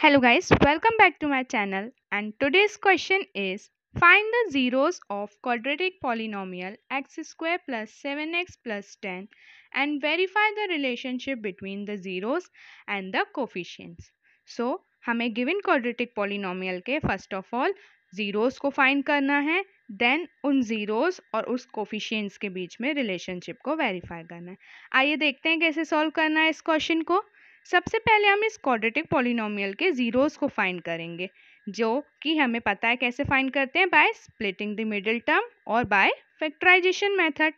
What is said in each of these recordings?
Hello guys, welcome back to my channel and today's question is find the zeros of quadratic polynomial x square plus 7x plus 10 and verify the relationship between the zeros and the coefficients. So, हमें given quadratic polynomial के first of all zeros को find करना है then उन zeros और उस coefficients के बीच में रिलेशनशिप को वेरीफाई करना है आइए देखते हैं कैसे सॉल्व करना है इस क्वेश्चन को सबसे पहले हम इस क्वाड्रेटिक पॉलिनोमियल के ज़ीरोज़ को फाइंड करेंगे जो कि हमें पता है कैसे फाइंड करते हैं by splitting the middle term और बाय फैक्टराइजेशन मेथड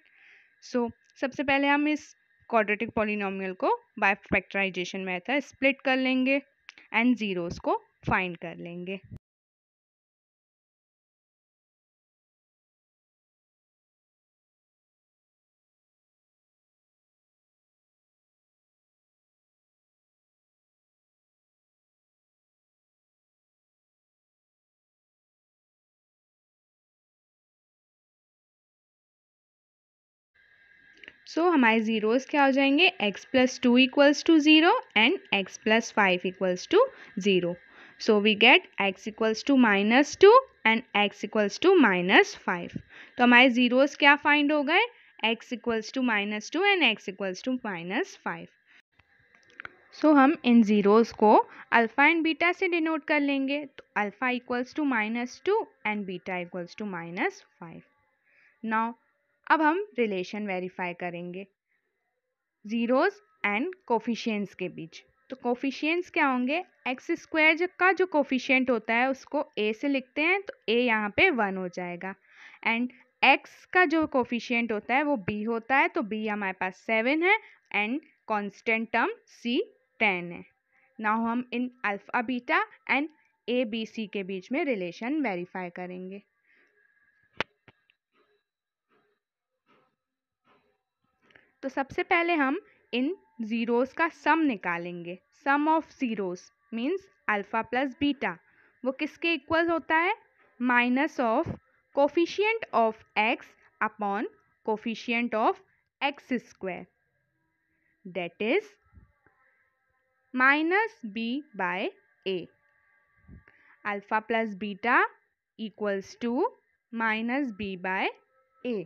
सो सबसे पहले हम इस क्वाड्रेटिक पॉलिनोमियल को बाय फैक्टराइजेशन मेथड स्प्लिट कर लेंगे एंड ज़ीरोज़ को फाइंड कर लेंगे सो so, हमारे ज़ीरोज़ क्या हो जाएंगे x plus two equals to zero and x plus five equals to zero so we get x equals to minus two and x equals to minus five तो हमारे zeros क्या find हो गए x equals to minus two and x equals to minus five so हम इन zeros को alpha and beta से denote कर लेंगे तो alpha equals to minus two and beta equals to minus five now अब हम रिलेशन वेरीफाई करेंगे ज़ीरोज़ एंड कोफिशियंस के बीच तो कोफिशियंस क्या होंगे एक्स स्क्वायर का जो कोफिशियंट होता है उसको ए से लिखते हैं तो ए यहाँ पे वन हो जाएगा एंड एक्स का जो कोफिशियंट होता है वो बी होता है तो बी हमारे पास सेवन है and constant term C ten है नाउ हम इन alpha beta and A B C के बीच में रिलेशन वेरीफाई करेंगे तो सबसे पहले हम इन ज़ीरोज़ का सम निकालेंगे sum of zeros means alpha plus beta वो किसके इक्वल होता है minus of coefficient of X upon coefficient of X square that is minus B by A alpha plus beta equals to minus B by A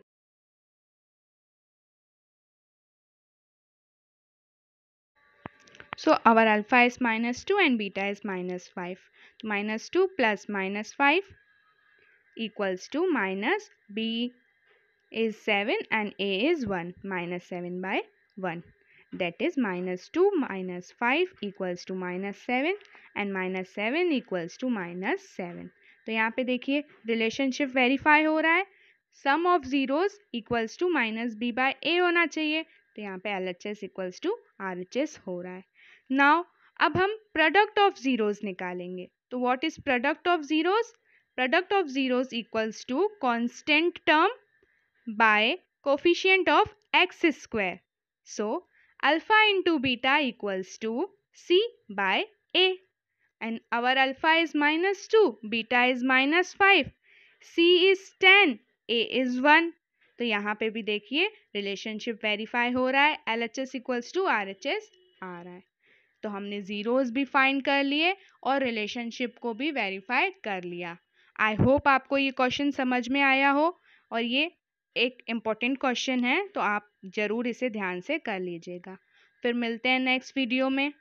So our alpha is minus 2 and beta is minus 5. so Minus 2 plus minus 5 equals to minus b is 7 and a is 1. Minus 7 by 1. That is minus 2 minus 5 equals to minus 7 and minus 7 equals to minus 7. तो यहाँ पे देखिए relationship verify हो रहा है sum of zeros equals to minus B by A होना चाहिए तो यहाँ पे L H S equals to R H हो रहा है नाउ अब हम प्रोडक्ट ऑफ ज़ीरोज़ निकालेंगे तो what is product of zeros product of zeros equals to constant term by coefficient of X square so alpha into beta equals to C by A and our alpha is minus two beta is minus five C is ten A is one तो यहाँ पे भी देखिए relationship verify हो रहा है L H S equals to R H S आ रहा है तो हमने ज़ीरोज़ भी फाइंड कर लिए और रिलेशनशिप को भी वेरीफाई कर लिया आई होप आपको ये क्वेश्चन समझ में आया हो और ये एक इम्पॉर्टेंट क्वेश्चन है तो आप ज़रूर इसे ध्यान से कर लीजिएगा फिर मिलते हैं नेक्स्ट वीडियो में